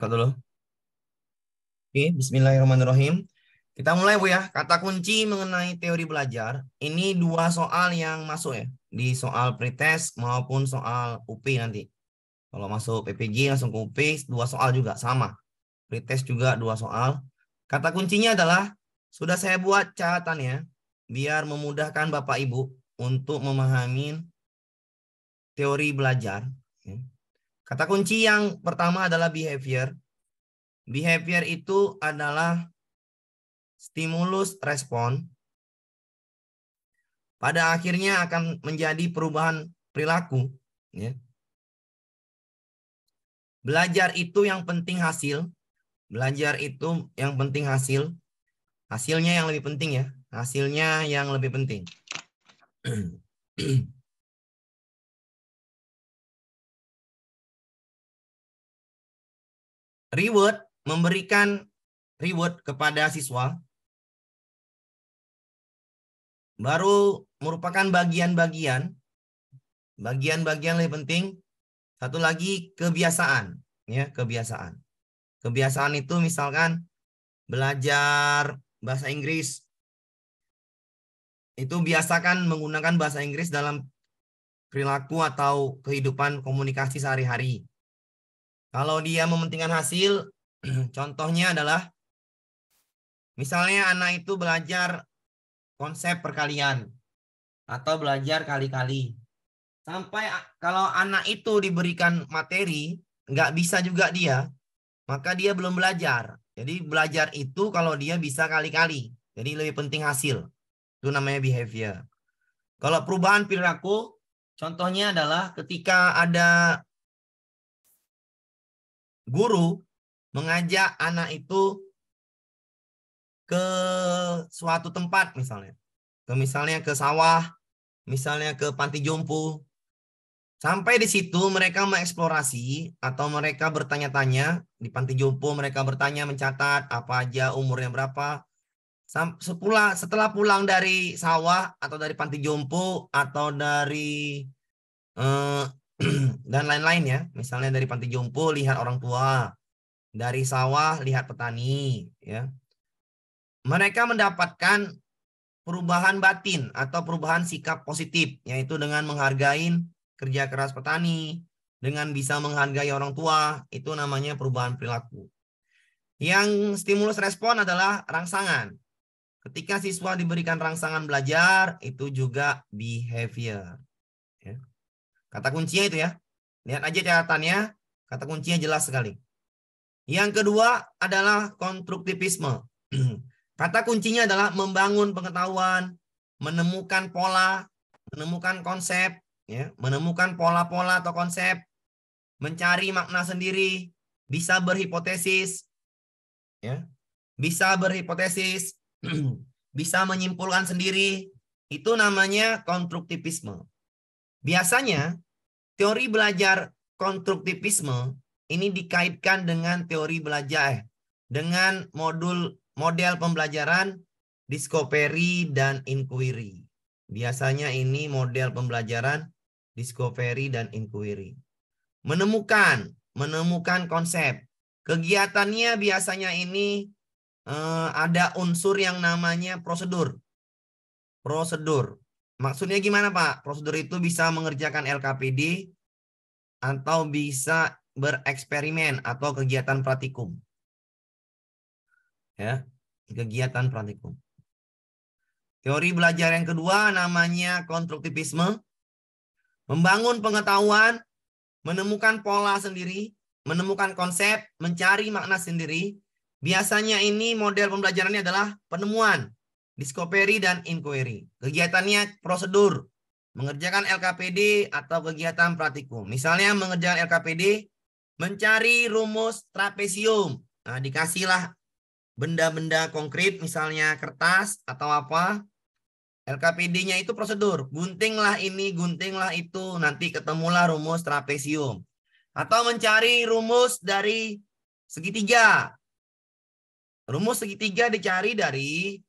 Kau Oke, bismillahirrahmanirrahim. Kita mulai Bu ya. Kata kunci mengenai teori belajar. Ini dua soal yang masuk ya. Di soal pretest maupun soal UP nanti. Kalau masuk PPG langsung ke UP, dua soal juga sama. Pretest juga dua soal. Kata kuncinya adalah, sudah saya buat catatannya biar memudahkan Bapak Ibu untuk memahami teori belajar. Ya. Kata kunci yang pertama adalah behavior. Behavior itu adalah stimulus respon. Pada akhirnya akan menjadi perubahan perilaku. Ya. Belajar itu yang penting hasil. Belajar itu yang penting hasil. Hasilnya yang lebih penting ya. Hasilnya yang lebih penting. reward memberikan reward kepada siswa baru merupakan bagian-bagian bagian-bagian lebih penting satu lagi kebiasaan ya kebiasaan kebiasaan itu misalkan belajar bahasa Inggris itu biasakan menggunakan bahasa Inggris dalam perilaku atau kehidupan komunikasi sehari-hari kalau dia mementingkan hasil, contohnya adalah misalnya anak itu belajar konsep perkalian atau belajar kali-kali. Sampai kalau anak itu diberikan materi, nggak bisa juga dia, maka dia belum belajar. Jadi belajar itu kalau dia bisa kali-kali. Jadi lebih penting hasil. Itu namanya behavior. Kalau perubahan perilaku, contohnya adalah ketika ada guru mengajak anak itu ke suatu tempat misalnya. Ke misalnya ke sawah, misalnya ke panti jompo. Sampai di situ mereka mengeksplorasi atau mereka bertanya-tanya di panti jompo mereka bertanya mencatat apa aja umurnya berapa. setelah pulang dari sawah atau dari panti jompo atau dari eh, dan lain-lain ya. Misalnya dari panti jompo lihat orang tua, dari sawah lihat petani, ya. Mereka mendapatkan perubahan batin atau perubahan sikap positif, yaitu dengan menghargai kerja keras petani, dengan bisa menghargai orang tua, itu namanya perubahan perilaku. Yang stimulus respon adalah rangsangan. Ketika siswa diberikan rangsangan belajar, itu juga behavior. Kata kuncinya itu ya. Lihat aja catatannya, kata kuncinya jelas sekali. Yang kedua adalah konstruktivisme. kata kuncinya adalah membangun pengetahuan, menemukan pola, menemukan konsep, ya, menemukan pola-pola atau konsep, mencari makna sendiri, bisa berhipotesis, ya, bisa berhipotesis, bisa menyimpulkan sendiri. Itu namanya konstruktivisme. Biasanya, teori belajar konstruktivisme ini dikaitkan dengan teori belajar, dengan modul model pembelajaran discovery dan inquiry. Biasanya ini model pembelajaran discovery dan inquiry. Menemukan, menemukan konsep. Kegiatannya biasanya ini eh, ada unsur yang namanya prosedur. Prosedur. Maksudnya gimana Pak? Prosedur itu bisa mengerjakan LKPD atau bisa bereksperimen atau kegiatan praktikum. Ya, kegiatan praktikum. Teori belajar yang kedua namanya konstruktivisme. Membangun pengetahuan, menemukan pola sendiri, menemukan konsep, mencari makna sendiri. Biasanya ini model pembelajarannya adalah penemuan, discovery dan inquiry. Kegiatannya prosedur, mengerjakan LKPD atau kegiatan praktikum. Misalnya mengerjakan LKPD, mencari rumus trapesium. Nah, dikasihlah benda-benda konkret, misalnya kertas atau apa. LKPD-nya itu prosedur. Guntinglah ini, guntinglah itu. Nanti ketemulah rumus trapesium. Atau mencari rumus dari segitiga. Rumus segitiga dicari dari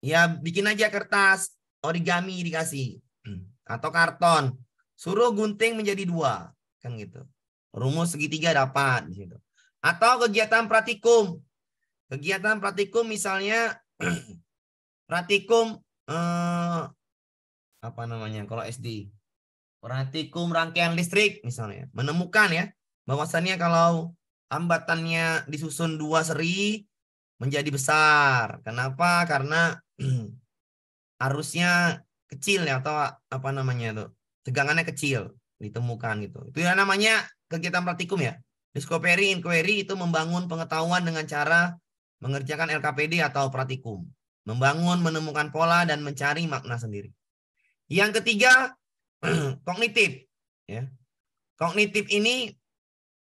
Ya bikin aja kertas origami dikasih atau karton. Suruh gunting menjadi dua kan gitu. Rumus segitiga dapat di situ. Atau kegiatan praktikum Kegiatan praktikum misalnya praktikum eh, apa namanya kalau SD praktikum rangkaian listrik misalnya menemukan ya bahwasannya kalau hambatannya disusun dua seri menjadi besar. Kenapa? Karena arusnya kecil ya atau apa namanya itu tegangannya kecil ditemukan gitu. Itu yang namanya kegiatan praktikum ya. Discovery inquiry itu membangun pengetahuan dengan cara mengerjakan LKPD atau praktikum. Membangun, menemukan pola dan mencari makna sendiri. Yang ketiga, kognitif ya. Kognitif ini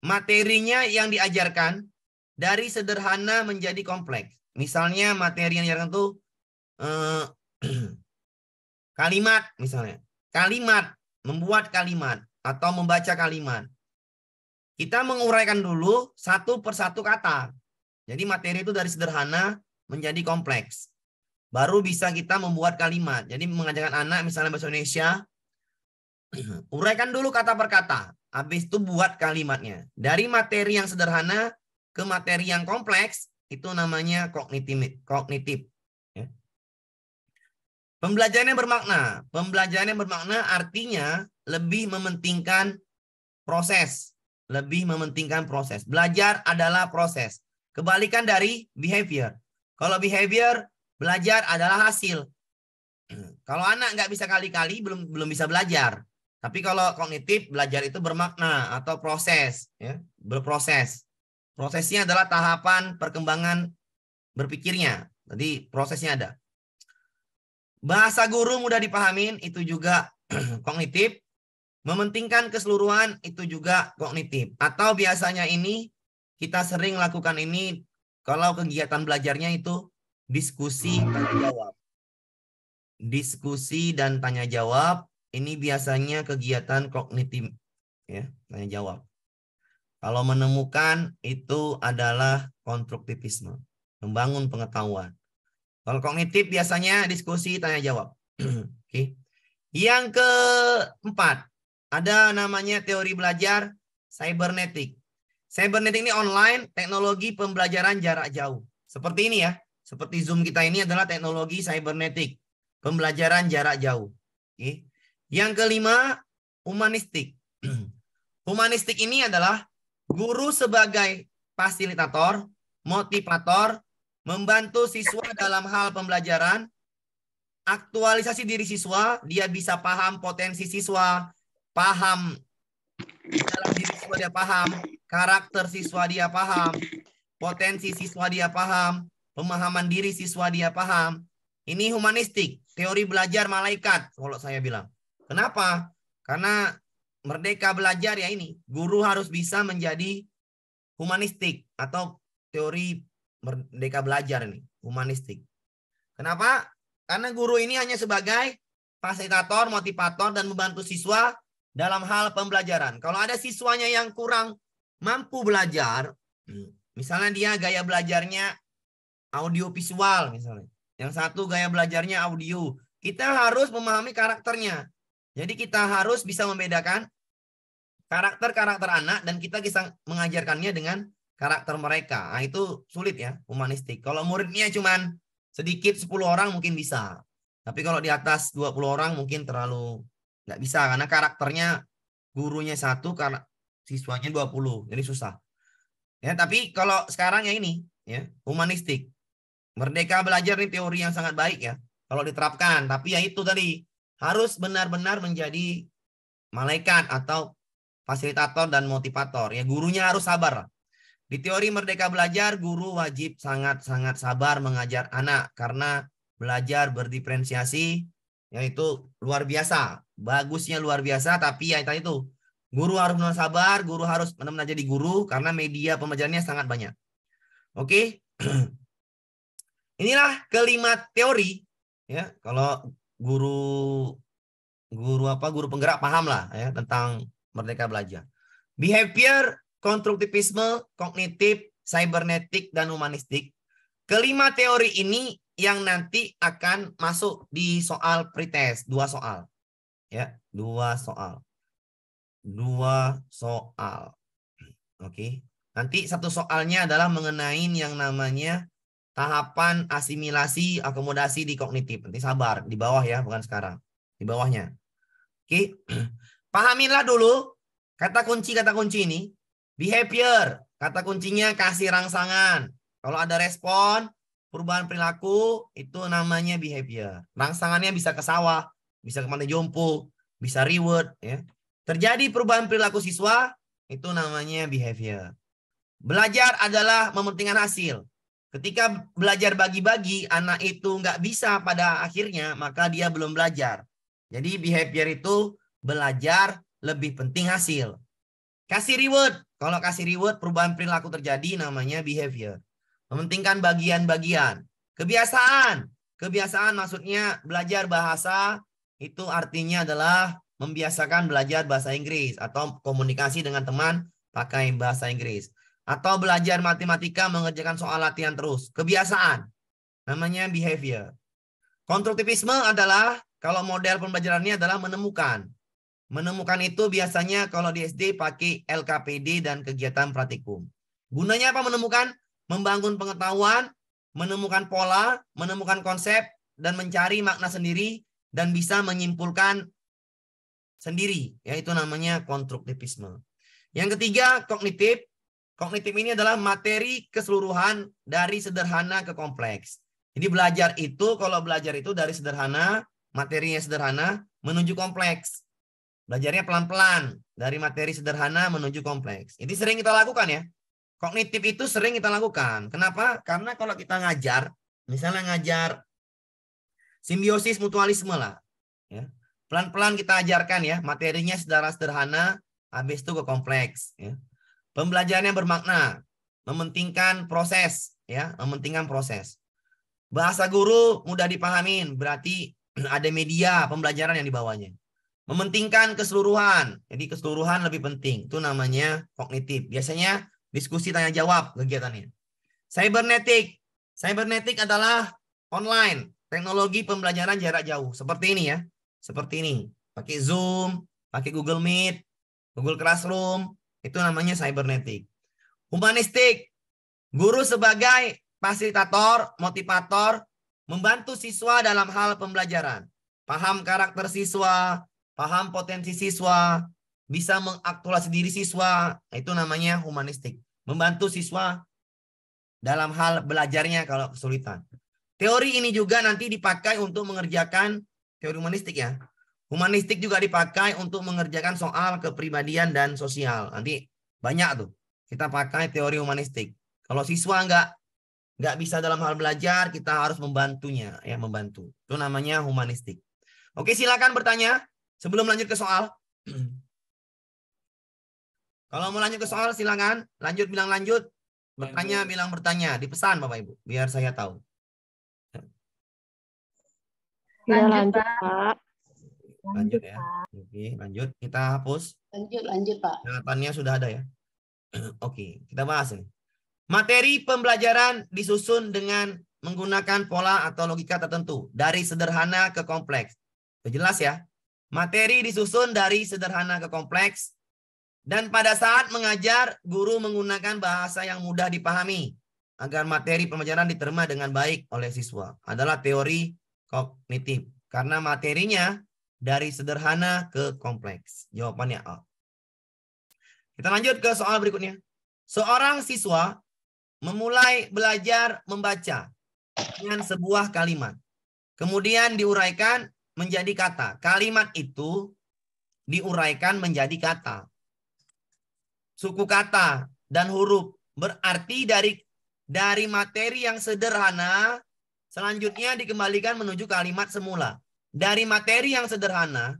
materinya yang diajarkan dari sederhana menjadi kompleks. Misalnya materi yang diajarkan itu Eh, kalimat misalnya. Kalimat, membuat kalimat atau membaca kalimat. Kita menguraikan dulu satu persatu kata. Jadi materi itu dari sederhana menjadi kompleks. Baru bisa kita membuat kalimat. Jadi mengajarkan anak misalnya bahasa Indonesia, uraikan dulu kata per kata. Habis itu buat kalimatnya. Dari materi yang sederhana ke materi yang kompleks, itu namanya kognitif. kognitif. Pembelajaran yang bermakna. Pembelajaran yang bermakna artinya lebih mementingkan proses. Lebih mementingkan proses. Belajar adalah proses. Kebalikan dari behavior. Kalau behavior, belajar adalah hasil. Kalau anak nggak bisa kali-kali, belum belum bisa belajar. Tapi kalau kognitif, belajar itu bermakna atau proses. Ya, berproses. Prosesnya adalah tahapan perkembangan berpikirnya. Jadi prosesnya ada. Bahasa guru mudah dipahamin, itu juga kognitif. Mementingkan keseluruhan, itu juga kognitif. Atau biasanya ini, kita sering lakukan ini kalau kegiatan belajarnya itu diskusi tanya jawab. Diskusi dan tanya jawab ini biasanya kegiatan kognitif ya, tanya jawab. Kalau menemukan itu adalah konstruktivisme, membangun pengetahuan. Kalau kognitif biasanya diskusi tanya jawab. Oke. Okay. Yang keempat, ada namanya teori belajar cybernetik. Cybernetik ini online teknologi pembelajaran jarak jauh. Seperti ini ya. Seperti Zoom kita ini adalah teknologi cybernetik, pembelajaran jarak jauh. Oke. Okay. Yang kelima, humanistik. humanistik ini adalah guru sebagai fasilitator, motivator, membantu siswa dalam hal pembelajaran, aktualisasi diri siswa, dia bisa paham potensi siswa, paham dalam diri siswa dia paham, karakter siswa dia paham, potensi siswa dia paham, pemahaman diri siswa dia paham. Ini humanistik, teori belajar malaikat kalau saya bilang. Kenapa? Karena merdeka belajar ya ini, guru harus bisa menjadi humanistik atau teori merdeka belajar ini, humanistik. Kenapa? Karena guru ini hanya sebagai fasilitator, motivator, dan membantu siswa dalam hal pembelajaran. Kalau ada siswanya yang kurang mampu belajar, hmm, misalnya dia gaya belajarnya audio visual misalnya. Yang satu gaya belajarnya audio. Kita harus memahami karakternya. Jadi kita harus bisa membedakan karakter-karakter anak dan kita bisa mengajarkannya dengan karakter mereka. Nah, itu sulit ya, humanistik. Kalau muridnya cuma sedikit 10 orang mungkin bisa. Tapi kalau di atas 20 orang mungkin terlalu nggak bisa karena karakternya gurunya satu karena siswanya 20. Jadi susah. Ya, tapi kalau sekarang ya ini ya, humanistik. Merdeka belajar ini teori yang sangat baik ya kalau diterapkan, tapi ya itu tadi harus benar-benar menjadi malaikat atau fasilitator dan motivator. Ya gurunya harus sabar. Di teori Merdeka Belajar, guru wajib sangat-sangat sabar mengajar anak karena belajar berdiferensiasi yaitu luar biasa. Bagusnya luar biasa, tapi ya itu guru harus benar sabar, guru harus benar-benar jadi guru karena media pembelajarannya sangat banyak. Oke. Inilah kelima teori ya. Kalau guru guru apa guru penggerak paham lah ya tentang merdeka belajar. Behavior konstruktivisme, kognitif, cybernetik, dan humanistik. Kelima teori ini yang nanti akan masuk di soal pretest, dua soal. Ya, dua soal. Dua soal. Oke. Nanti satu soalnya adalah mengenai yang namanya tahapan asimilasi akomodasi di kognitif. Nanti sabar, di bawah ya, bukan sekarang. Di bawahnya. Oke. Pahamilah dulu kata kunci kata kunci ini Behavior, kata kuncinya kasih rangsangan. Kalau ada respon, perubahan perilaku, itu namanya behavior. Rangsangannya bisa ke sawah, bisa ke mana jompo, bisa reward. Ya. Terjadi perubahan perilaku siswa, itu namanya behavior. Belajar adalah mementingkan hasil. Ketika belajar bagi-bagi, anak itu nggak bisa pada akhirnya, maka dia belum belajar. Jadi behavior itu belajar lebih penting hasil. Kasih reward. Kalau kasih reward, perubahan perilaku terjadi namanya behavior. Mementingkan bagian-bagian. Kebiasaan. Kebiasaan maksudnya belajar bahasa itu artinya adalah membiasakan belajar bahasa Inggris atau komunikasi dengan teman pakai bahasa Inggris. Atau belajar matematika mengerjakan soal latihan terus. Kebiasaan. Namanya behavior. Konstruktivisme adalah kalau model pembelajarannya adalah menemukan. Menemukan itu biasanya kalau di SD pakai LKPD dan kegiatan praktikum. Gunanya apa menemukan? Membangun pengetahuan, menemukan pola, menemukan konsep, dan mencari makna sendiri dan bisa menyimpulkan sendiri. Yaitu namanya konstruktivisme. Yang ketiga, kognitif. Kognitif ini adalah materi keseluruhan dari sederhana ke kompleks. Jadi belajar itu, kalau belajar itu dari sederhana, materinya sederhana, menuju kompleks. Belajarnya pelan-pelan dari materi sederhana menuju kompleks. Ini sering kita lakukan ya. Kognitif itu sering kita lakukan. Kenapa? Karena kalau kita ngajar, misalnya ngajar simbiosis mutualisme lah, ya. Pelan-pelan kita ajarkan ya, materinya secara sederhana, habis itu ke kompleks, ya. Pembelajaran yang bermakna, mementingkan proses, ya, mementingkan proses. Bahasa guru mudah dipahamin, berarti ada media pembelajaran yang dibawanya Mementingkan keseluruhan. Jadi keseluruhan lebih penting. Itu namanya kognitif. Biasanya diskusi tanya jawab kegiatannya. Cybernetik. Cybernetik adalah online, teknologi pembelajaran jarak jauh. Seperti ini ya. Seperti ini. Pakai Zoom, pakai Google Meet, Google Classroom, itu namanya cybernetik. Humanistik. Guru sebagai fasilitator, motivator, membantu siswa dalam hal pembelajaran. Paham karakter siswa, paham potensi siswa, bisa mengaktualisasi diri siswa, nah, itu namanya humanistik. Membantu siswa dalam hal belajarnya kalau kesulitan. Teori ini juga nanti dipakai untuk mengerjakan teori humanistik ya. Humanistik juga dipakai untuk mengerjakan soal kepribadian dan sosial. Nanti banyak tuh. Kita pakai teori humanistik. Kalau siswa nggak nggak bisa dalam hal belajar, kita harus membantunya ya membantu. Itu namanya humanistik. Oke, silakan bertanya. Sebelum lanjut ke soal, kalau mau lanjut ke soal silakan, lanjut bilang lanjut, bertanya bilang bertanya, dipesan Bapak Ibu, biar saya tahu. Iya, lanjut, lanjut, Pak. Lanjut, ya. Pak. Oke, lanjut. Kita hapus. Lanjut, lanjut, Pak. Catatannya sudah ada ya. Oke, kita bahas ini. Materi pembelajaran disusun dengan menggunakan pola atau logika tertentu dari sederhana ke kompleks. Sudah jelas ya? Materi disusun dari sederhana ke kompleks. Dan pada saat mengajar, guru menggunakan bahasa yang mudah dipahami agar materi pembelajaran diterima dengan baik oleh siswa. Adalah teori kognitif. Karena materinya dari sederhana ke kompleks. Jawabannya A. Kita lanjut ke soal berikutnya. Seorang siswa memulai belajar membaca dengan sebuah kalimat. Kemudian diuraikan menjadi kata. Kalimat itu diuraikan menjadi kata. Suku kata dan huruf berarti dari dari materi yang sederhana selanjutnya dikembalikan menuju kalimat semula. Dari materi yang sederhana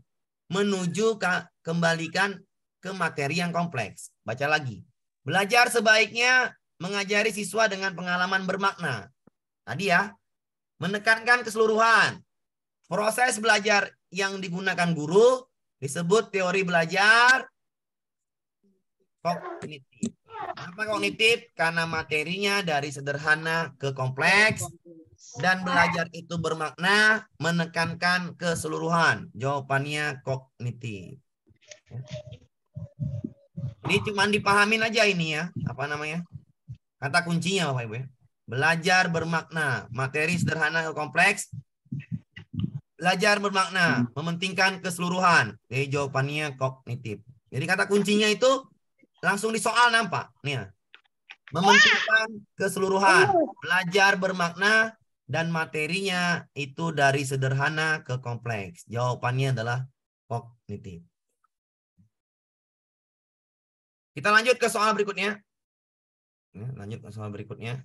menuju ke, kembalikan ke materi yang kompleks. Baca lagi. Belajar sebaiknya mengajari siswa dengan pengalaman bermakna. Tadi ya, menekankan keseluruhan, Proses belajar yang digunakan guru disebut teori belajar kognitif. Apa kognitif? Karena materinya dari sederhana ke kompleks dan belajar itu bermakna menekankan keseluruhan. Jawabannya kognitif. Ini cuma dipahamin aja ini ya, apa namanya? Kata kuncinya Bapak Ibu ya. Belajar bermakna, materi sederhana ke kompleks belajar bermakna, hmm. mementingkan keseluruhan. Jadi jawabannya kognitif. Jadi kata kuncinya itu langsung di soal nampak. Nih ya. Mementingkan keseluruhan, oh. belajar bermakna, dan materinya itu dari sederhana ke kompleks. Jawabannya adalah kognitif. Kita lanjut ke soal berikutnya. Ya, lanjut ke soal berikutnya.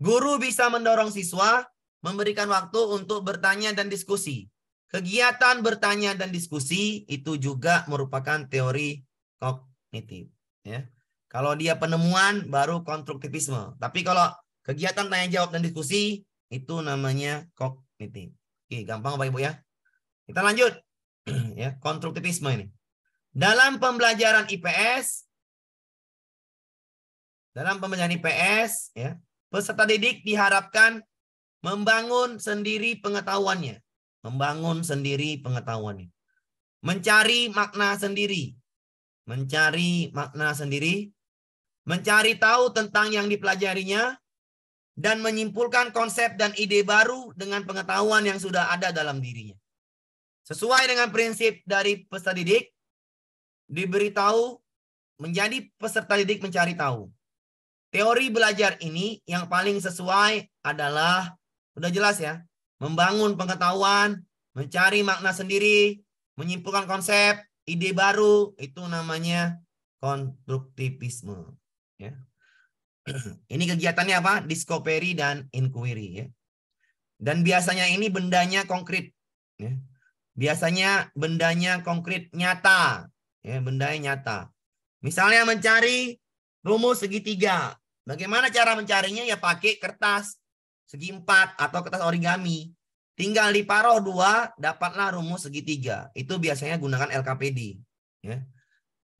Guru bisa mendorong siswa memberikan waktu untuk bertanya dan diskusi. Kegiatan bertanya dan diskusi itu juga merupakan teori kognitif. Ya. Kalau dia penemuan baru konstruktivisme. Tapi kalau kegiatan tanya jawab dan diskusi itu namanya kognitif. Oke, gampang Bapak Ibu ya. Kita lanjut. ya, konstruktivisme ini. Dalam pembelajaran IPS dalam pembelajaran IPS ya, peserta didik diharapkan Membangun sendiri pengetahuannya. Membangun sendiri pengetahuannya. Mencari makna sendiri. Mencari makna sendiri. Mencari tahu tentang yang dipelajarinya. Dan menyimpulkan konsep dan ide baru dengan pengetahuan yang sudah ada dalam dirinya. Sesuai dengan prinsip dari peserta didik, diberitahu menjadi peserta didik mencari tahu. Teori belajar ini yang paling sesuai adalah Udah jelas ya? Membangun pengetahuan, mencari makna sendiri, menyimpulkan konsep, ide baru, itu namanya konstruktivisme. Ya. ini kegiatannya apa? Discovery dan inquiry. Ya. Dan biasanya ini bendanya konkret. Ya. Biasanya bendanya konkret nyata. Ya, benda yang nyata. Misalnya mencari rumus segitiga. Bagaimana cara mencarinya? Ya pakai kertas segi empat atau kertas origami. Tinggal diparoh dua, dapatlah rumus segitiga. Itu biasanya gunakan LKPD. Ya.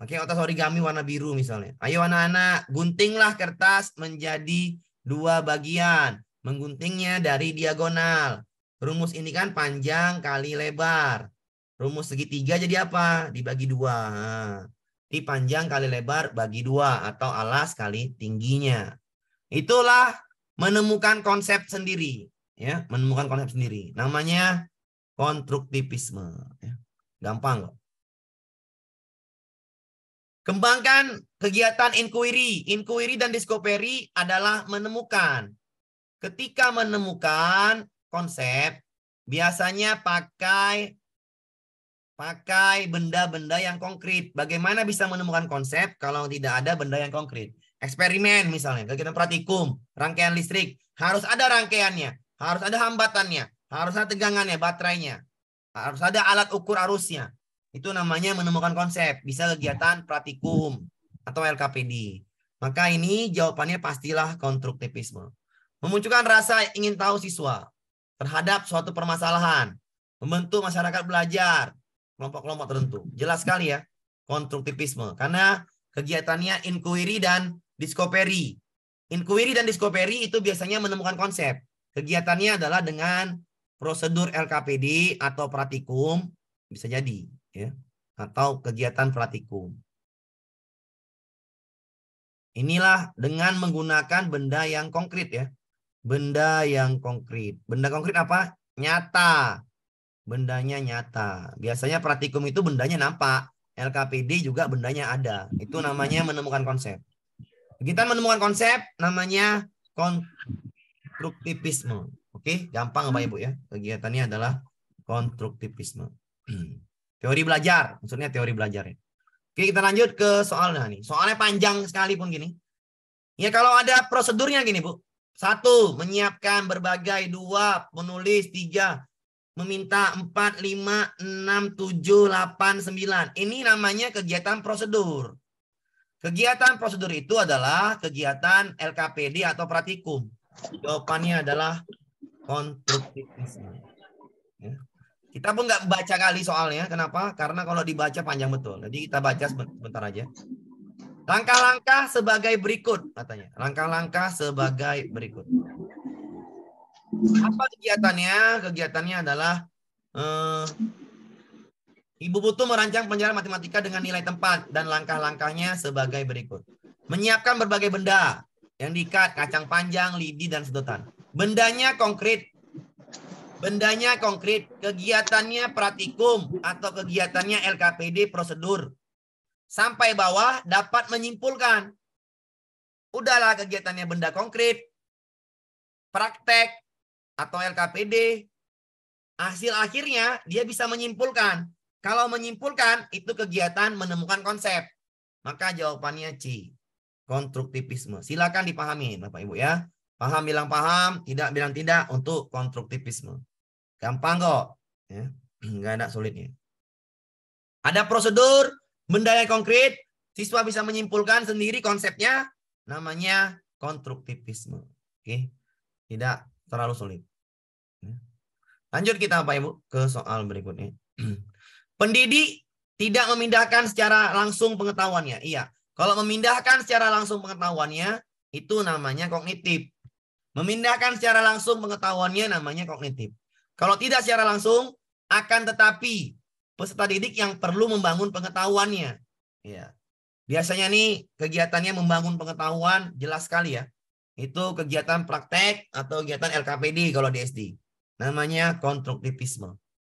Pakai kertas origami warna biru misalnya. Ayo anak-anak, guntinglah kertas menjadi dua bagian. Mengguntingnya dari diagonal. Rumus ini kan panjang kali lebar. Rumus segitiga jadi apa? Dibagi dua. Nah, ini panjang kali lebar bagi dua atau alas kali tingginya. Itulah menemukan konsep sendiri, ya, menemukan konsep sendiri. Namanya konstruktivisme. Ya. Gampang kok. Kembangkan kegiatan inquiry. Inquiry dan discovery adalah menemukan. Ketika menemukan konsep, biasanya pakai pakai benda-benda yang konkret. Bagaimana bisa menemukan konsep kalau tidak ada benda yang konkret? eksperimen misalnya, kegiatan praktikum, rangkaian listrik, harus ada rangkaiannya, harus ada hambatannya, harus ada tegangannya, baterainya, harus ada alat ukur arusnya. Itu namanya menemukan konsep, bisa kegiatan praktikum atau LKPD. Maka ini jawabannya pastilah konstruktivisme. Memunculkan rasa ingin tahu siswa terhadap suatu permasalahan, membentuk masyarakat belajar, kelompok-kelompok tertentu. Jelas sekali ya, konstruktivisme. Karena kegiatannya inquiry dan discovery. Inquiry dan discovery itu biasanya menemukan konsep. Kegiatannya adalah dengan prosedur LKPD atau pratikum bisa jadi ya atau kegiatan pratikum. Inilah dengan menggunakan benda yang konkret ya. Benda yang konkret. Benda konkret apa? Nyata. Bendanya nyata. Biasanya pratikum itu bendanya nampak. LKPD juga bendanya ada. Itu namanya menemukan konsep. Kita menemukan konsep namanya konstruktivisme. Oke, gampang Bapak Ibu ya. Kegiatannya adalah konstruktivisme. Teori belajar, maksudnya teori belajar ya. Oke, kita lanjut ke soalnya nih. Soalnya panjang sekali pun gini. Ya kalau ada prosedurnya gini, Bu. Satu, menyiapkan berbagai. Dua, menulis. Tiga, meminta. Empat, lima, enam, tujuh, delapan, sembilan. Ini namanya kegiatan prosedur. Kegiatan prosedur itu adalah kegiatan LKPD atau pratikum. Jawabannya adalah konstruktivisme. Ya. Kita pun nggak baca kali soalnya. Kenapa? Karena kalau dibaca panjang betul. Jadi kita baca sebentar aja. Langkah-langkah sebagai berikut katanya. Langkah-langkah sebagai berikut. Apa kegiatannya? Kegiatannya adalah eh, Ibu Putu merancang penjara matematika dengan nilai tempat dan langkah-langkahnya sebagai berikut. Menyiapkan berbagai benda yang diikat, kacang panjang, lidi, dan sedotan. Bendanya konkret. Bendanya konkret. Kegiatannya pratikum atau kegiatannya LKPD prosedur. Sampai bawah dapat menyimpulkan. Udahlah kegiatannya benda konkret. Praktek atau LKPD. Hasil akhirnya dia bisa menyimpulkan kalau menyimpulkan, itu kegiatan menemukan konsep. Maka jawabannya C. Konstruktivisme. Silakan dipahami Bapak Ibu ya. Paham bilang paham, tidak bilang tidak untuk konstruktivisme. Gampang kok. Ya. Nggak ada sulitnya. Ada prosedur, benda yang konkret, siswa bisa menyimpulkan sendiri konsepnya, namanya konstruktivisme. Oke, tidak terlalu sulit. Ya. Lanjut kita Bapak Ibu ke soal berikutnya. Pendidik tidak memindahkan secara langsung pengetahuannya. Iya. Kalau memindahkan secara langsung pengetahuannya, itu namanya kognitif. Memindahkan secara langsung pengetahuannya namanya kognitif. Kalau tidak secara langsung, akan tetapi peserta didik yang perlu membangun pengetahuannya. Iya. Biasanya nih kegiatannya membangun pengetahuan jelas sekali ya. Itu kegiatan praktek atau kegiatan LKPD kalau di SD. Namanya konstruktivisme.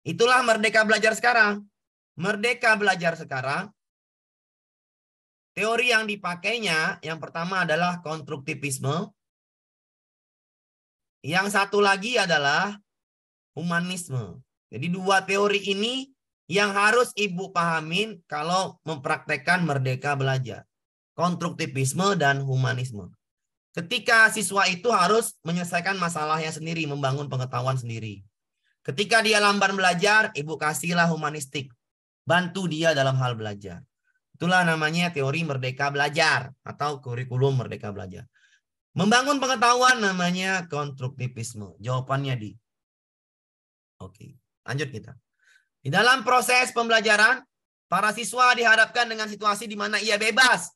Itulah merdeka belajar sekarang. Merdeka belajar sekarang. Teori yang dipakainya yang pertama adalah konstruktivisme. Yang satu lagi adalah humanisme. Jadi dua teori ini yang harus Ibu pahamin kalau mempraktekkan merdeka belajar. Konstruktivisme dan humanisme. Ketika siswa itu harus menyelesaikan masalahnya sendiri, membangun pengetahuan sendiri. Ketika dia lamban belajar, Ibu kasihlah humanistik. Bantu dia dalam hal belajar. Itulah namanya teori merdeka belajar atau kurikulum merdeka belajar. Membangun pengetahuan namanya konstruktivisme. Jawabannya di. Oke, lanjut kita. Di dalam proses pembelajaran, para siswa dihadapkan dengan situasi di mana ia bebas.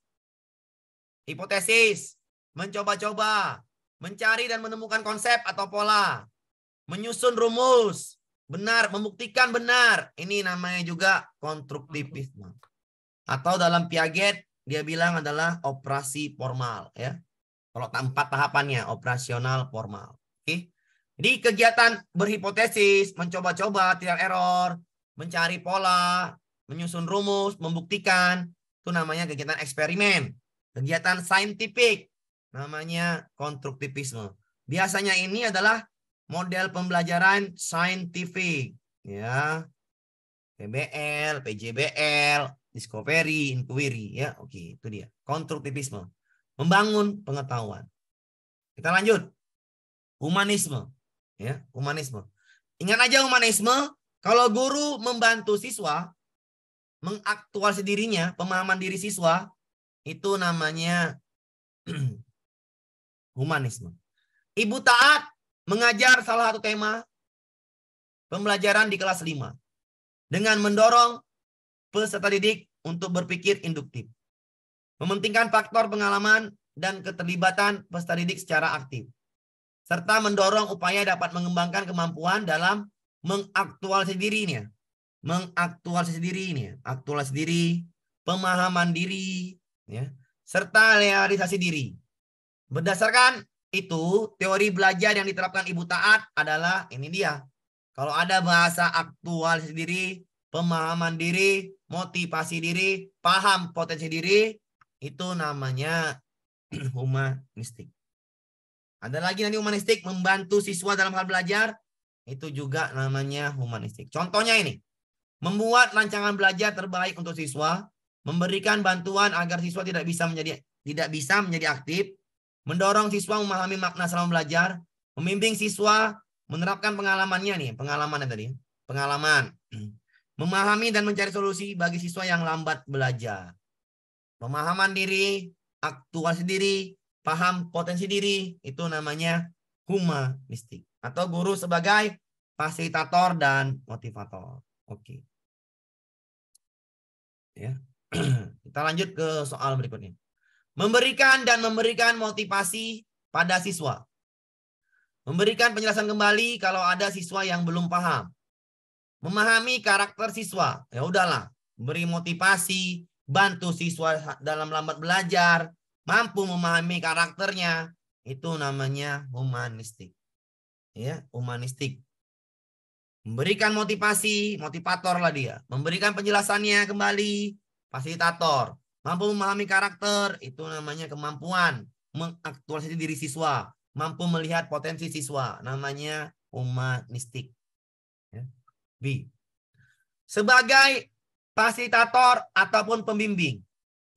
Hipotesis, mencoba-coba, mencari dan menemukan konsep atau pola, menyusun rumus, Benar, membuktikan benar. Ini namanya juga konstruktivisme. Atau dalam Piaget dia bilang adalah operasi formal ya. Kalau empat tahapannya operasional formal. Oke. Okay? Jadi kegiatan berhipotesis, mencoba-coba, trial error, mencari pola, menyusun rumus, membuktikan, itu namanya kegiatan eksperimen. Kegiatan saintifik namanya konstruktivisme. Biasanya ini adalah model pembelajaran scientific ya PBL, PJBL, discovery, inquiry ya. Oke, itu dia. Konstruktivisme. Membangun pengetahuan. Kita lanjut. Humanisme ya, humanisme. Ingat aja humanisme, kalau guru membantu siswa mengaktual sendirinya pemahaman diri siswa, itu namanya humanisme. Ibu taat mengajar salah satu tema pembelajaran di kelas 5 dengan mendorong peserta didik untuk berpikir induktif. Mementingkan faktor pengalaman dan keterlibatan peserta didik secara aktif. Serta mendorong upaya dapat mengembangkan kemampuan dalam mengaktualisasi dirinya. Mengaktualisasi dirinya. Aktualisasi diri, pemahaman diri, ya, serta realisasi diri. Berdasarkan itu teori belajar yang diterapkan ibu taat adalah ini dia. Kalau ada bahasa aktual sendiri, pemahaman diri, motivasi diri, paham potensi diri, itu namanya humanistik. Ada lagi nanti humanistik membantu siswa dalam hal belajar, itu juga namanya humanistik. Contohnya ini, membuat rancangan belajar terbaik untuk siswa, memberikan bantuan agar siswa tidak bisa menjadi tidak bisa menjadi aktif, mendorong siswa memahami makna selama belajar, membimbing siswa menerapkan pengalamannya nih, pengalaman tadi, pengalaman. Memahami dan mencari solusi bagi siswa yang lambat belajar. Pemahaman diri, aktualisasi diri, paham potensi diri, itu namanya humanistik. Atau guru sebagai fasilitator dan motivator. Oke. Okay. Ya. Kita lanjut ke soal berikutnya. Memberikan dan memberikan motivasi pada siswa. Memberikan penjelasan kembali kalau ada siswa yang belum paham. Memahami karakter siswa. Ya udahlah, beri motivasi, bantu siswa dalam lambat belajar, mampu memahami karakternya. Itu namanya humanistik. Ya, humanistik. Memberikan motivasi, motivator lah dia. Memberikan penjelasannya kembali, fasilitator. Mampu memahami karakter, itu namanya kemampuan. Mengaktualisasi diri siswa. Mampu melihat potensi siswa, namanya humanistik. mistik ya. B. Sebagai fasilitator ataupun pembimbing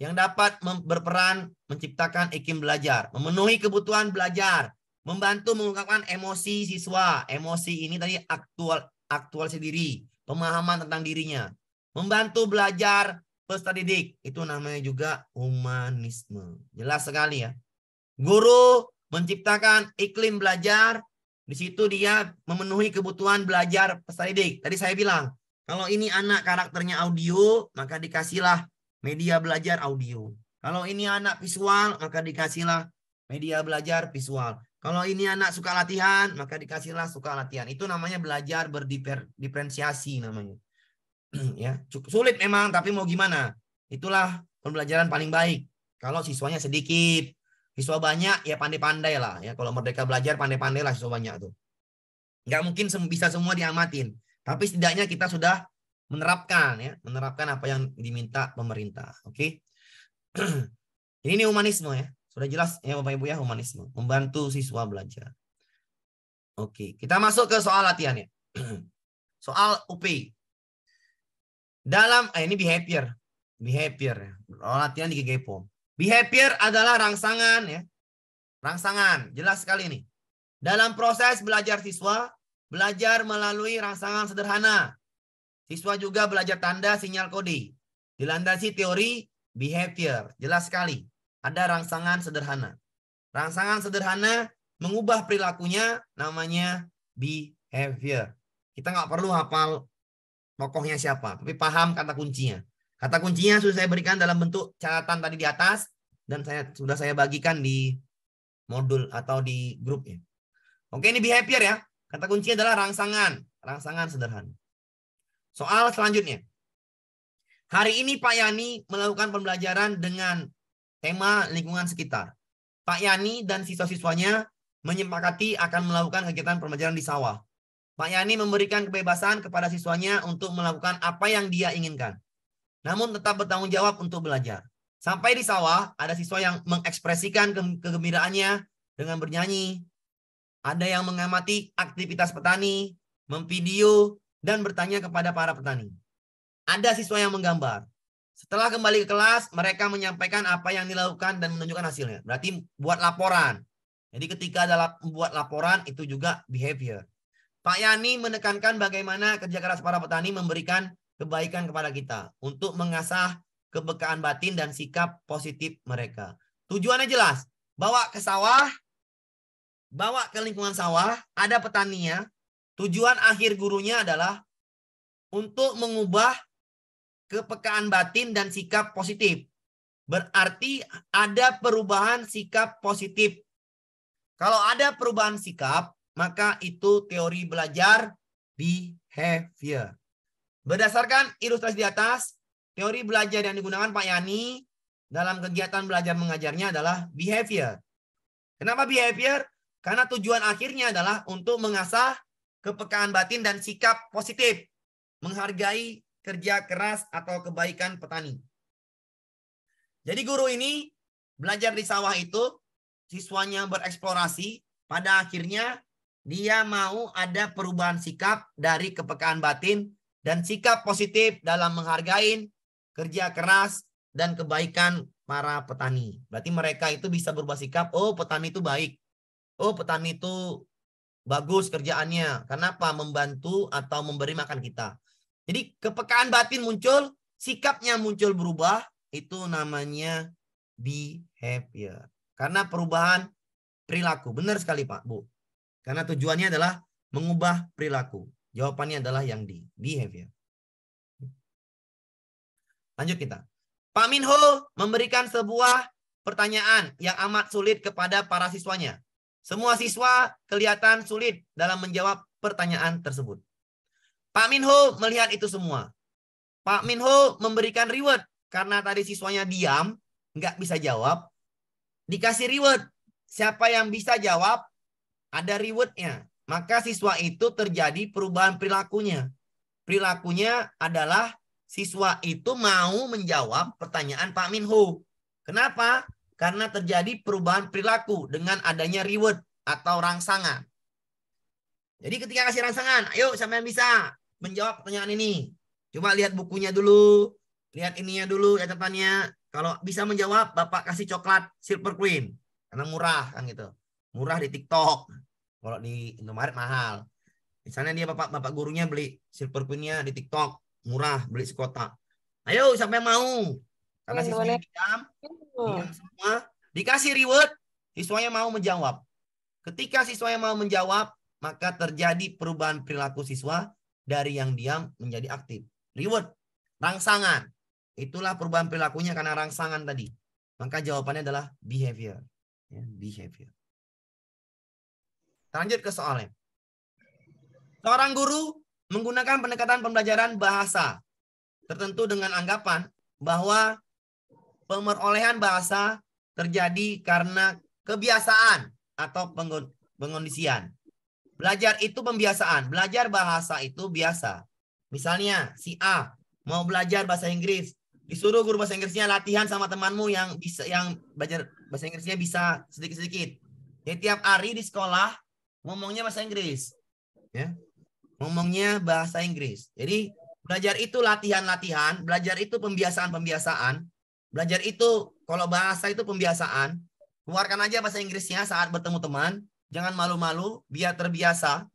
yang dapat berperan menciptakan iklim belajar, memenuhi kebutuhan belajar, membantu mengungkapkan emosi siswa. Emosi ini tadi aktual aktual sendiri pemahaman tentang dirinya, membantu belajar peserta didik. Itu namanya juga humanisme. Jelas sekali ya. Guru menciptakan iklim belajar. Di situ dia memenuhi kebutuhan belajar peserta didik. Tadi saya bilang, kalau ini anak karakternya audio, maka dikasihlah media belajar audio. Kalau ini anak visual, maka dikasihlah media belajar visual. Kalau ini anak suka latihan, maka dikasihlah suka latihan. Itu namanya belajar berdiferensiasi namanya. ya cukup sulit memang tapi mau gimana itulah pembelajaran paling baik kalau siswanya sedikit siswa banyak ya pandai-pandai lah ya kalau merdeka belajar pandai-pandai lah siswa banyak tuh nggak mungkin bisa semua diamatin tapi setidaknya kita sudah menerapkan ya menerapkan apa yang diminta pemerintah oke okay? ini humanisme ya sudah jelas ya bapak ibu ya humanisme membantu siswa belajar oke okay. kita masuk ke soal latihan ya soal upi. Dalam eh, ini behavior, behavior ya. Oh, latihan di GG Behavior adalah rangsangan ya. Rangsangan, jelas sekali ini. Dalam proses belajar siswa, belajar melalui rangsangan sederhana. Siswa juga belajar tanda sinyal kode. Dilandasi teori behavior, jelas sekali. Ada rangsangan sederhana. Rangsangan sederhana mengubah perilakunya namanya behavior. Kita nggak perlu hafal tokohnya siapa, tapi paham kata kuncinya. Kata kuncinya sudah saya berikan dalam bentuk catatan tadi di atas dan saya sudah saya bagikan di modul atau di grupnya. Oke, ini behavior ya. Kata kuncinya adalah rangsangan, rangsangan sederhana. Soal selanjutnya. Hari ini Pak Yani melakukan pembelajaran dengan tema lingkungan sekitar. Pak Yani dan siswa-siswanya menyepakati akan melakukan kegiatan pembelajaran di sawah. Pak Yani memberikan kebebasan kepada siswanya untuk melakukan apa yang dia inginkan. Namun tetap bertanggung jawab untuk belajar. Sampai di sawah, ada siswa yang mengekspresikan kegembiraannya dengan bernyanyi. Ada yang mengamati aktivitas petani, memvideo, dan bertanya kepada para petani. Ada siswa yang menggambar. Setelah kembali ke kelas, mereka menyampaikan apa yang dilakukan dan menunjukkan hasilnya. Berarti buat laporan. Jadi ketika ada membuat laporan itu juga behavior. Pak Yani menekankan bagaimana kerja keras para petani memberikan kebaikan kepada kita untuk mengasah kebekaan batin dan sikap positif mereka. Tujuannya jelas, bawa ke sawah, bawa ke lingkungan sawah, ada petaninya. Tujuan akhir gurunya adalah untuk mengubah kepekaan batin dan sikap positif. Berarti ada perubahan sikap positif. Kalau ada perubahan sikap, maka itu teori belajar behavior. Berdasarkan ilustrasi di atas, teori belajar yang digunakan Pak Yani dalam kegiatan belajar mengajarnya adalah behavior. Kenapa behavior? Karena tujuan akhirnya adalah untuk mengasah kepekaan batin dan sikap positif, menghargai kerja keras atau kebaikan petani. Jadi guru ini belajar di sawah itu, siswanya bereksplorasi, pada akhirnya dia mau ada perubahan sikap dari kepekaan batin dan sikap positif dalam menghargai kerja keras dan kebaikan para petani. Berarti mereka itu bisa berubah sikap, oh petani itu baik. Oh petani itu bagus kerjaannya. Kenapa? Membantu atau memberi makan kita. Jadi kepekaan batin muncul, sikapnya muncul berubah, itu namanya behavior. Karena perubahan perilaku. Benar sekali Pak, Bu. Karena tujuannya adalah mengubah perilaku. Jawabannya adalah yang di behavior. Lanjut kita. Pak Minho memberikan sebuah pertanyaan yang amat sulit kepada para siswanya. Semua siswa kelihatan sulit dalam menjawab pertanyaan tersebut. Pak Minho melihat itu semua. Pak Minho memberikan reward karena tadi siswanya diam, nggak bisa jawab. Dikasih reward. Siapa yang bisa jawab ada rewardnya. Maka siswa itu terjadi perubahan perilakunya. Perilakunya adalah siswa itu mau menjawab pertanyaan Pak Minho. Kenapa? Karena terjadi perubahan perilaku dengan adanya reward atau rangsangan. Jadi ketika kasih rangsangan, ayo yang bisa menjawab pertanyaan ini. Coba lihat bukunya dulu, lihat ininya dulu catatannya. Kalau bisa menjawab, Bapak kasih coklat Silver Queen karena murah kan gitu murah di TikTok. Kalau di Indomaret mahal. Misalnya dia bapak bapak gurunya beli silver punya di TikTok murah beli sekotak. Ayo sampai mau? Karena siswanya diam, diam semua. Dikasih reward, siswanya mau menjawab. Ketika siswanya mau menjawab, maka terjadi perubahan perilaku siswa dari yang diam menjadi aktif. Reward, rangsangan. Itulah perubahan perilakunya karena rangsangan tadi. Maka jawabannya adalah behavior. Ya, behavior. Lanjut ke soalnya. Seorang guru menggunakan pendekatan pembelajaran bahasa tertentu dengan anggapan bahwa pemerolehan bahasa terjadi karena kebiasaan atau pengondisian. Belajar itu pembiasaan, belajar bahasa itu biasa. Misalnya si A mau belajar bahasa Inggris, disuruh guru bahasa Inggrisnya latihan sama temanmu yang bisa yang belajar bahasa Inggrisnya bisa sedikit-sedikit. Setiap hari di sekolah ngomongnya bahasa Inggris. Ya. Ngomongnya bahasa Inggris. Jadi belajar itu latihan-latihan, belajar itu pembiasaan-pembiasaan, belajar itu kalau bahasa itu pembiasaan. Keluarkan aja bahasa Inggrisnya saat bertemu teman, jangan malu-malu, biar terbiasa.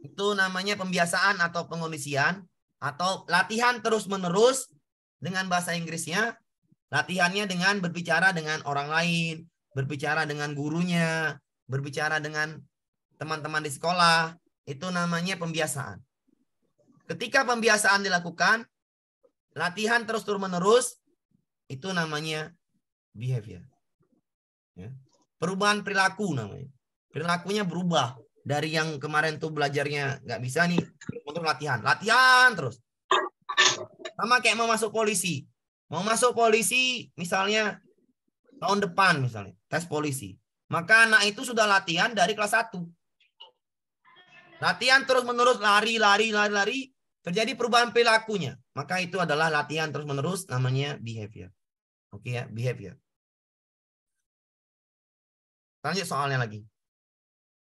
Itu namanya pembiasaan atau pengondisian atau latihan terus-menerus dengan bahasa Inggrisnya, latihannya dengan berbicara dengan orang lain, berbicara dengan gurunya, berbicara dengan teman-teman di sekolah, itu namanya pembiasaan. Ketika pembiasaan dilakukan, latihan terus terus-menerus, itu namanya behavior. Ya. Perubahan perilaku namanya. Perilakunya berubah dari yang kemarin tuh belajarnya nggak bisa nih untuk latihan, latihan terus. Sama kayak mau masuk polisi. Mau masuk polisi misalnya tahun depan misalnya, tes polisi. Maka anak itu sudah latihan dari kelas 1. Latihan terus-menerus lari, lari, lari, lari. Terjadi perubahan perilakunya. Maka itu adalah latihan terus-menerus namanya behavior. Oke okay ya, behavior. Lanjut soalnya lagi.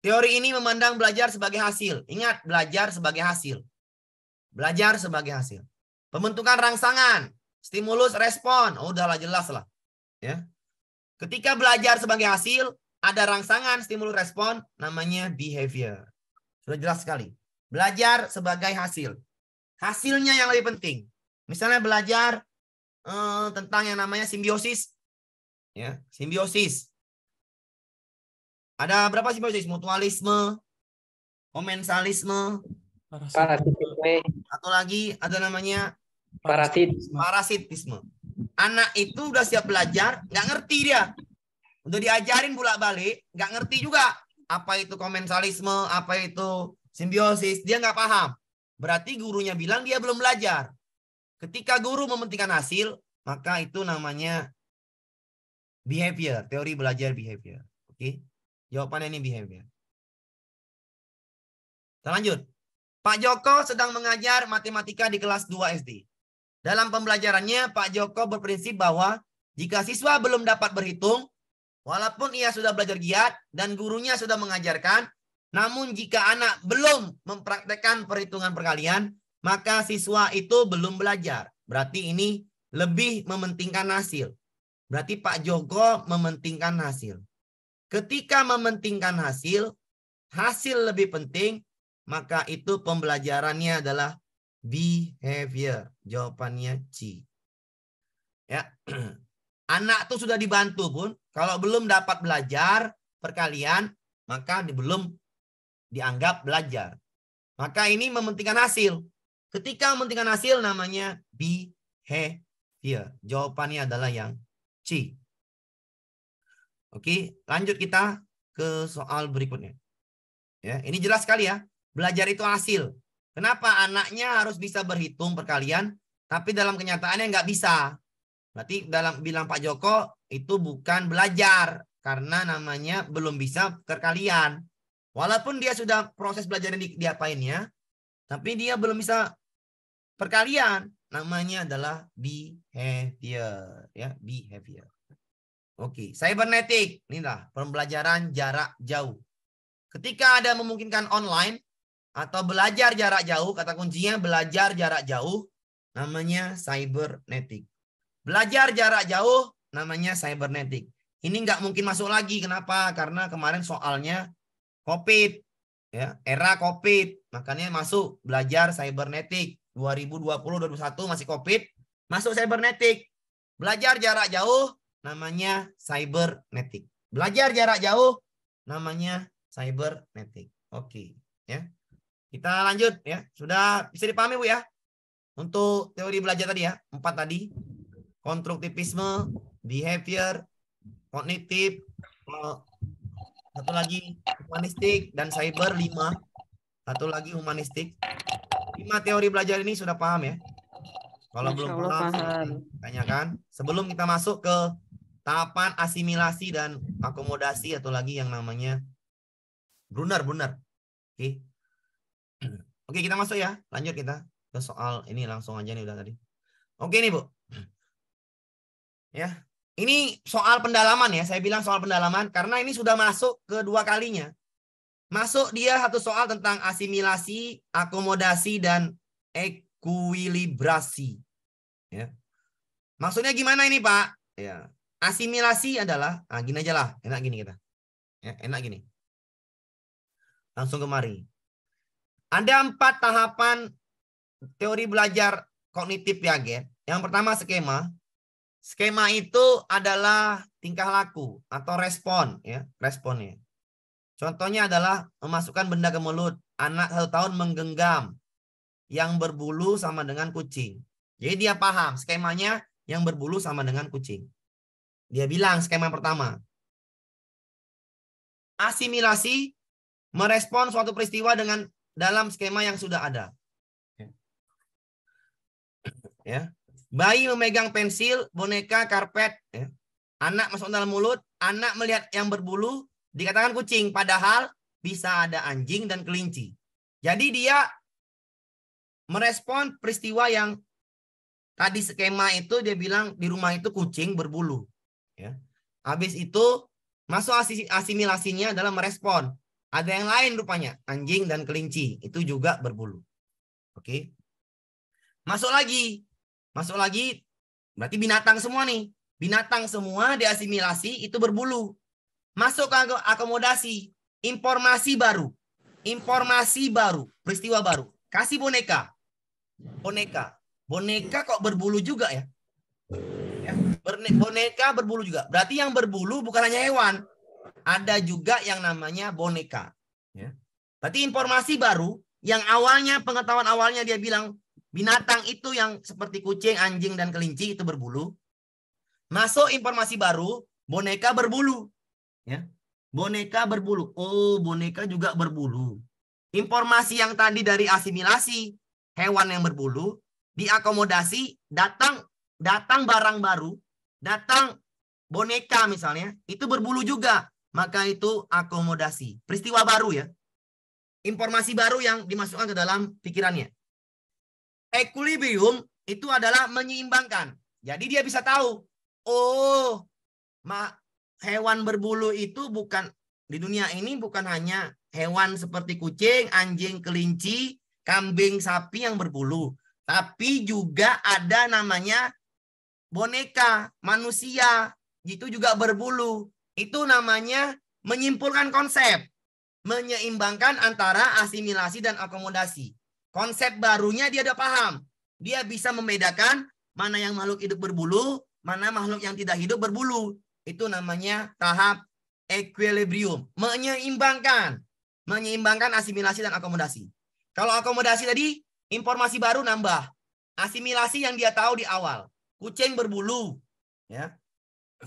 Teori ini memandang belajar sebagai hasil. Ingat, belajar sebagai hasil. Belajar sebagai hasil. Pembentukan rangsangan, stimulus respon, oh, udahlah jelas lah. Ya. Ketika belajar sebagai hasil, ada rangsangan stimulus respon namanya behavior. Sudah jelas sekali. Belajar sebagai hasil. Hasilnya yang lebih penting. Misalnya belajar eh, tentang yang namanya simbiosis. Ya, simbiosis. Ada berapa simbiosis? Mutualisme, komensalisme, parasitisme. Atau lagi ada namanya parasitisme. Parasitisme. Anak itu udah siap belajar, nggak ngerti dia. Untuk diajarin bolak balik, nggak ngerti juga apa itu komensalisme, apa itu simbiosis, dia nggak paham. Berarti gurunya bilang dia belum belajar. Ketika guru mementingkan hasil, maka itu namanya behavior, teori belajar behavior. Oke. Okay? Jawabannya ini behavior. Kita lanjut. Pak Joko sedang mengajar matematika di kelas 2 SD. Dalam pembelajarannya, Pak Joko berprinsip bahwa jika siswa belum dapat berhitung, Walaupun ia sudah belajar giat dan gurunya sudah mengajarkan, namun jika anak belum mempraktekkan perhitungan perkalian, maka siswa itu belum belajar. Berarti ini lebih mementingkan hasil. Berarti Pak Joko mementingkan hasil. Ketika mementingkan hasil, hasil lebih penting, maka itu pembelajarannya adalah behavior. Jawabannya C. Ya. Anak tuh sudah dibantu pun, kalau belum dapat belajar perkalian, maka belum dianggap belajar. Maka ini mementingkan hasil. Ketika mementingkan hasil namanya behavior. Jawabannya adalah yang C. Oke, lanjut kita ke soal berikutnya. Ya, ini jelas sekali ya. Belajar itu hasil. Kenapa anaknya harus bisa berhitung perkalian, tapi dalam kenyataannya nggak bisa. Berarti dalam bilang Pak Joko itu bukan belajar karena namanya belum bisa ke Walaupun dia sudah proses belajar di, diapain ya, tapi dia belum bisa perkalian. Namanya adalah behavior ya, behavior. Oke, cybernetic. Inilah pembelajaran jarak jauh. Ketika ada memungkinkan online atau belajar jarak jauh, kata kuncinya belajar jarak jauh namanya cybernetic. Belajar jarak jauh namanya cybernetik. Ini nggak mungkin masuk lagi. Kenapa? Karena kemarin soalnya COVID. Ya, era COVID. Makanya masuk belajar cybernetik. 2020-2021 masih COVID. Masuk cybernetik. Belajar jarak jauh namanya cybernetik. Belajar jarak jauh namanya cybernetik. Oke, ya. Kita lanjut ya. Sudah bisa dipahami Bu ya? Untuk teori belajar tadi ya, empat tadi konstruktivisme, behavior, kognitif, eh, satu lagi humanistik dan cyber lima, satu lagi humanistik. Lima teori belajar ini sudah paham ya? Kalau belum pernah paham, tanyakan. Sebelum kita masuk ke tahapan asimilasi dan akomodasi atau lagi yang namanya Bruner, Bruner. Oke. Oke, kita masuk ya. Lanjut kita ke soal ini langsung aja nih udah tadi. Oke nih, Bu. Ya, ini soal pendalaman ya. Saya bilang soal pendalaman karena ini sudah masuk kedua kalinya. Masuk dia satu soal tentang asimilasi, akomodasi dan ekuilibrasi. Ya. Maksudnya gimana ini Pak? Ya. Asimilasi adalah, nah gini aja lah, enak gini kita. Ya, enak gini. Langsung kemari. Ada empat tahapan teori belajar kognitif ya, Piaget. Yang pertama skema, Skema itu adalah tingkah laku atau respon ya, responnya. Contohnya adalah memasukkan benda ke mulut. Anak satu tahun menggenggam yang berbulu sama dengan kucing. Jadi dia paham skemanya yang berbulu sama dengan kucing. Dia bilang skema pertama. Asimilasi merespon suatu peristiwa dengan dalam skema yang sudah ada. Ya. ya. Bayi memegang pensil, boneka, karpet. Ya. Anak masuk dalam mulut, anak melihat yang berbulu, dikatakan kucing. Padahal bisa ada anjing dan kelinci. Jadi dia merespon peristiwa yang tadi skema itu dia bilang di rumah itu kucing berbulu. Ya. Habis itu masuk asimilasinya adalah merespon. Ada yang lain rupanya, anjing dan kelinci. Itu juga berbulu. Oke. Okay. Masuk lagi, Masuk lagi, berarti binatang semua nih. Binatang semua diasimilasi itu berbulu. Masuk ke akomodasi, informasi baru. Informasi baru, peristiwa baru. Kasih boneka. Boneka. Boneka kok berbulu juga ya? ya boneka berbulu juga. Berarti yang berbulu bukan hanya hewan. Ada juga yang namanya boneka. Ya. Berarti informasi baru yang awalnya pengetahuan awalnya dia bilang Binatang itu yang seperti kucing, anjing, dan kelinci itu berbulu. Masuk informasi baru, boneka berbulu. Ya, Boneka berbulu. Oh, boneka juga berbulu. Informasi yang tadi dari asimilasi hewan yang berbulu diakomodasi datang datang barang baru, datang boneka misalnya, itu berbulu juga. Maka itu akomodasi. Peristiwa baru ya. Informasi baru yang dimasukkan ke dalam pikirannya. Equilibrium itu adalah menyeimbangkan. Jadi dia bisa tahu, oh, hewan berbulu itu bukan di dunia ini bukan hanya hewan seperti kucing, anjing, kelinci, kambing, sapi yang berbulu, tapi juga ada namanya boneka manusia itu juga berbulu. Itu namanya menyimpulkan konsep, menyeimbangkan antara asimilasi dan akomodasi. Konsep barunya dia udah paham. Dia bisa membedakan mana yang makhluk hidup berbulu, mana makhluk yang tidak hidup berbulu. Itu namanya tahap equilibrium, menyeimbangkan. Menyeimbangkan asimilasi dan akomodasi. Kalau akomodasi tadi, informasi baru nambah. Asimilasi yang dia tahu di awal. Kucing berbulu. ya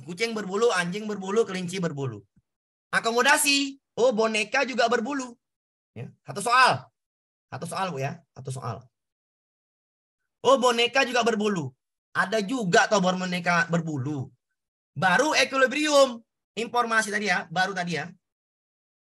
Kucing berbulu, anjing berbulu, kelinci berbulu. Akomodasi, oh boneka juga berbulu. Ya. Satu soal, atau soal Bu ya, atau soal. Oh, boneka juga berbulu. Ada juga toh boneka berbulu. Baru equilibrium. Informasi tadi ya, baru tadi ya.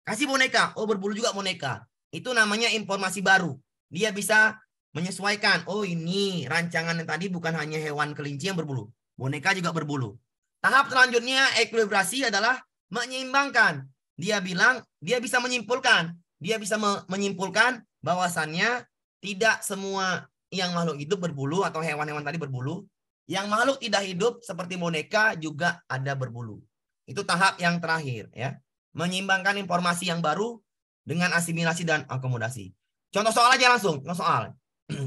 Kasih boneka, oh berbulu juga boneka. Itu namanya informasi baru. Dia bisa menyesuaikan. Oh, ini rancangan yang tadi bukan hanya hewan kelinci yang berbulu. Boneka juga berbulu. Tahap selanjutnya ekulibrasi adalah menyeimbangkan. Dia bilang dia bisa menyimpulkan, dia bisa menyimpulkan bahwasannya tidak semua yang makhluk hidup berbulu atau hewan-hewan tadi berbulu, yang makhluk tidak hidup seperti boneka juga ada berbulu. Itu tahap yang terakhir ya. Menyimbangkan informasi yang baru dengan asimilasi dan akomodasi. Contoh soal aja langsung, contoh soal.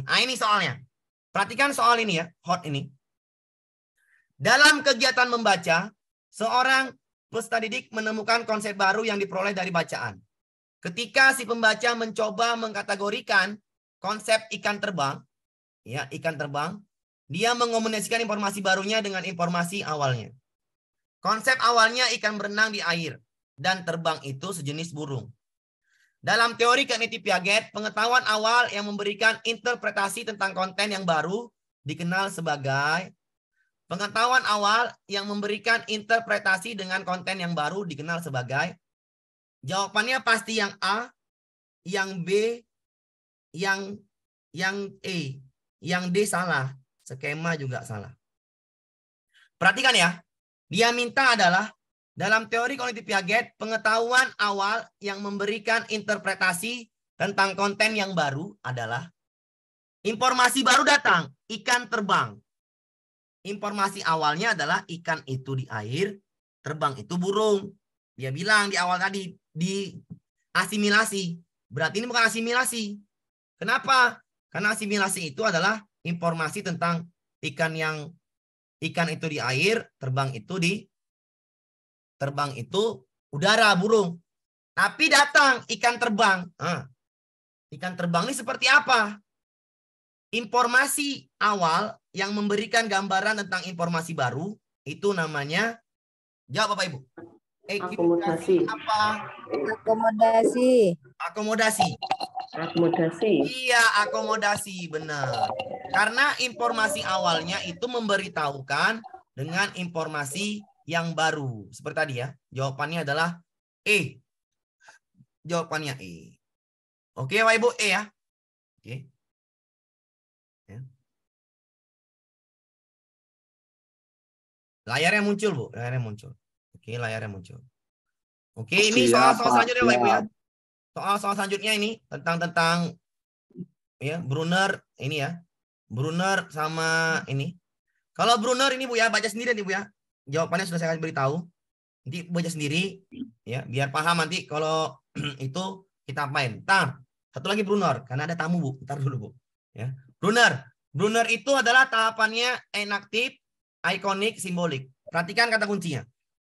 nah, ini soalnya. Perhatikan soal ini ya, hot ini. Dalam kegiatan membaca, seorang peserta didik menemukan konsep baru yang diperoleh dari bacaan. Ketika si pembaca mencoba mengkategorikan konsep ikan terbang, ya ikan terbang, dia mengomunikasikan informasi barunya dengan informasi awalnya. Konsep awalnya ikan berenang di air dan terbang itu sejenis burung. Dalam teori kognitif Piaget, pengetahuan awal yang memberikan interpretasi tentang konten yang baru dikenal sebagai pengetahuan awal yang memberikan interpretasi dengan konten yang baru dikenal sebagai Jawabannya pasti yang A, yang B, yang yang E, yang D salah, skema juga salah. Perhatikan ya, dia minta adalah dalam teori kognitif Piaget, ya, pengetahuan awal yang memberikan interpretasi tentang konten yang baru adalah informasi baru datang, ikan terbang. Informasi awalnya adalah ikan itu di air, terbang itu burung. Dia bilang di awal tadi, di asimilasi. Berarti ini bukan asimilasi. Kenapa? Karena asimilasi itu adalah informasi tentang ikan yang ikan itu di air, terbang itu di terbang itu udara burung. Tapi datang ikan terbang. Nah, ikan terbang ini seperti apa? Informasi awal yang memberikan gambaran tentang informasi baru itu namanya jawab Bapak Ibu. Eh, gitu, akomodasi apa akomodasi akomodasi akomodasi iya akomodasi benar karena informasi awalnya itu memberitahukan dengan informasi yang baru seperti tadi ya jawabannya adalah E jawabannya E oke wa Ibu E ya oke ya. layarnya muncul Bu layarnya muncul Oke, layarnya muncul. Oke, oh, ini soal-soal selanjutnya Pak Ibu ya. Soal-soal selanjutnya ini tentang tentang ya, Brunner ini ya. Brunner sama ini. Kalau Brunner ini Bu ya, baca sendiri nih Bu ya. Jawabannya sudah saya beritahu. Nanti baca sendiri ya, biar paham nanti kalau itu kita main. Nah, satu lagi Brunner karena ada tamu Bu. Ntar dulu Bu. Ya. Brunner. Brunner itu adalah tahapannya enaktif, ikonik, simbolik. Perhatikan kata kuncinya.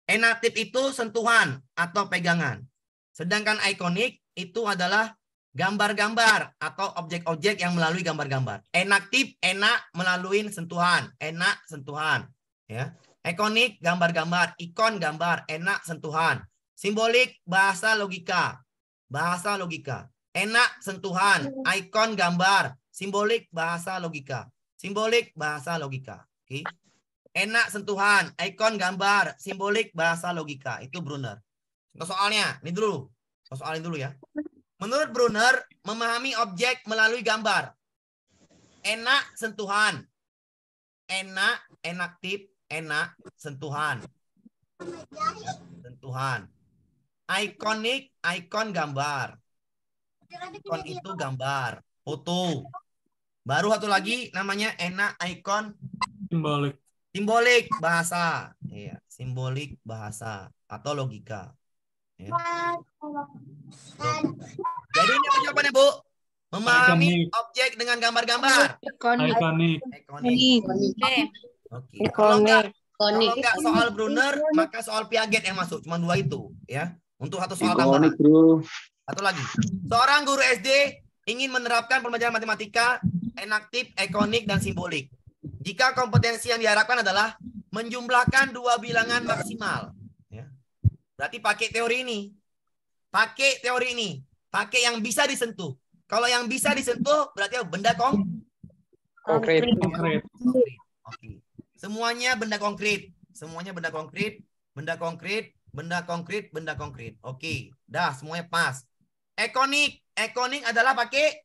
Enatif itu sentuhan atau pegangan. Sedangkan ikonik itu adalah gambar-gambar atau objek-objek yang melalui gambar-gambar. Enaktif, enak melalui sentuhan, enak sentuhan, ya. Ikonik gambar-gambar, ikon gambar, enak sentuhan. Simbolik bahasa logika. Bahasa logika. Enak sentuhan, ikon gambar, simbolik bahasa logika. Simbolik bahasa logika. Oke. Okay enak sentuhan, ikon gambar, simbolik, bahasa logika. Itu Brunner. Untuk soalnya, ini dulu. Untuk soal dulu ya. Menurut Brunner, memahami objek melalui gambar. Enak sentuhan. Enak, enaktif, enak sentuhan. Sentuhan. Ikonik, ikon gambar. Ikon itu gambar, foto. Baru satu lagi namanya enak ikon simbolik simbolik bahasa ya. simbolik bahasa atau logika ya. jadi ini apa jawabannya bu memahami Iconic. objek dengan gambar-gambar ikonik ikonik oke kalau enggak soal Brunner maka soal Piaget yang masuk cuma dua itu ya untuk satu soal tambahan satu lagi seorang guru SD ingin menerapkan pembelajaran matematika enaktif ikonik dan simbolik jika kompetensi yang diharapkan adalah menjumlahkan dua bilangan maksimal. Ya. Berarti pakai teori ini. Pakai teori ini. Pakai yang bisa disentuh. Kalau yang bisa disentuh berarti benda kong konkret. konkret. Oke. Semuanya benda konkret. Semuanya benda konkret, benda konkret, benda konkret, benda konkret. Oke. Dah semuanya pas. Ekonik, ekonik adalah pakai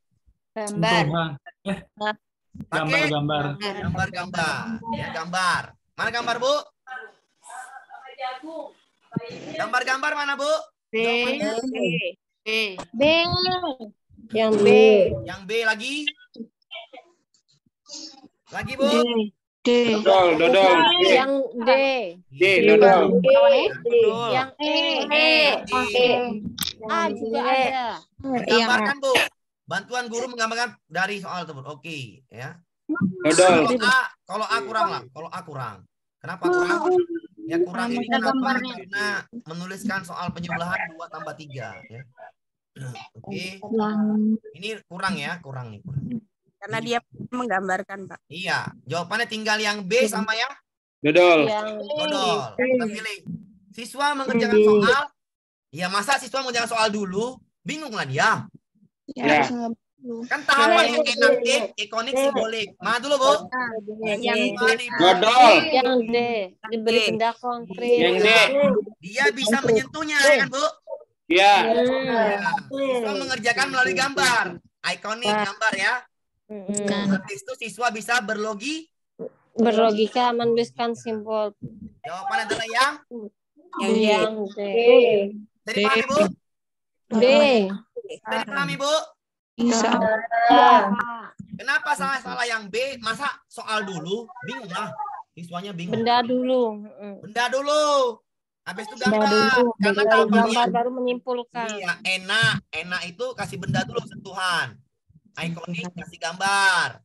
gambar. Gambar-gambar. Gambar-gambar. Ya, gambar. Mana gambar, Bu? Gambar-gambar mana, Bu? B. B. B. Yang B. Yang B lagi? Lagi, Bu? D. Dodol, dodol. Yang D. D, dodol. Yang E. E. A e. e. ah, juga ada. Gambarkan, Bu. Bantuan guru menggambarkan dari soal tersebut. Oke, okay, ya. Kalau A, kalau A kurang lah, kalau A kurang. Kenapa kurang? Ya kurang ini kan Karena menuliskan soal penjumlahan 2 tambah 3. Ya. Oke. Okay. Ini kurang ya, kurang nih. Karena dia menggambarkan, Pak. Iya. Jawabannya tinggal yang B sama yang Dodol. Dodol. Kita pilih. Siswa mengerjakan soal. Ya masa siswa mengerjakan soal dulu? Bingung lah dia. Ya. ya. Kan tahapan yang kinantik, ikonik, sih boleh Mana dulu, Bu? Yang ah, Godol. Yang D. Diberi benda konkret. Yang D. Dia bisa menyentuhnya, ya kan, Bu? Iya. Bisa iya. iya. iya. mengerjakan melalui gambar. Ikonik gambar ya. Nah, habis itu siswa bisa berlogi berlogika menuliskan simbol. Jawaban adalah yang yang D. Dari mana, Bu? D. Bisa dipaham Ibu? Bisa. Iya. Kenapa salah-salah yang B? Masa soal dulu? Bingung lah. Siswanya bingung. Benda dulu. Mm. Benda dulu. Habis itu gambar. Karena iya, kalau Gambar baru menyimpulkan. Iya, enak. Enak itu kasih benda dulu sentuhan. Ikonik kasih gambar.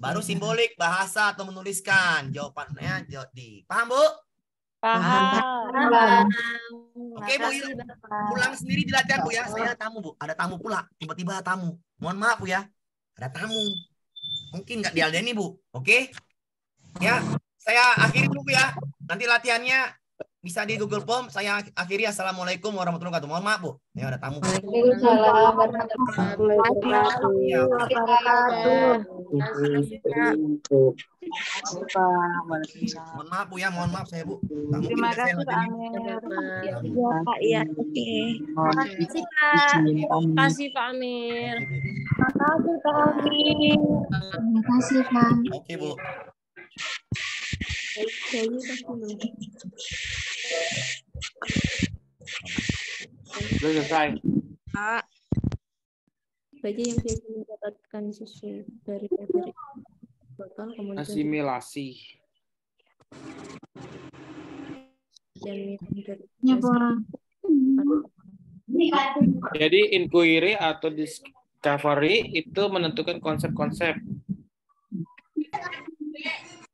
Baru simbolik bahasa atau menuliskan. Jawabannya jadi. Paham, Bu? Paham. Paham. Oke Bu, pulang sendiri di latihan Bu ya. Saya tamu Bu, ada tamu pula. Tiba-tiba tamu. Mohon maaf Bu ya, ada tamu. Mungkin nggak dialdeni Bu, oke? Ya, saya akhiri dulu Bu ya. Nanti latihannya bisa di Google Form. Saya akhiri assalamualaikum warahmatullahi wabarakatuh. Mohon maaf bu, ya ada tamu. Waalaikumsalam warahmatullahi Mohon maaf bu ya, mohon maaf saya bu. Tamu Terima kasih Pak Amir. Iya Pak, ya oke. Terima kasih Pak. Terima kasih Pak Amir. Terima kasih Pak Amir. Terima kasih Pak. Oke bu. Thank you. Sudah selesai. Ah. Baca yang biasa mendapatkan sesuai dari dari bakal kemudian asimilasi. Ya, jadi inquiry atau discovery itu menentukan konsep-konsep.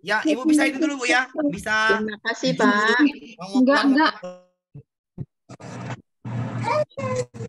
Ya, Ibu bisa itu dulu Bu ya. Bisa. Terima kasih Pak. Enggak, enggak.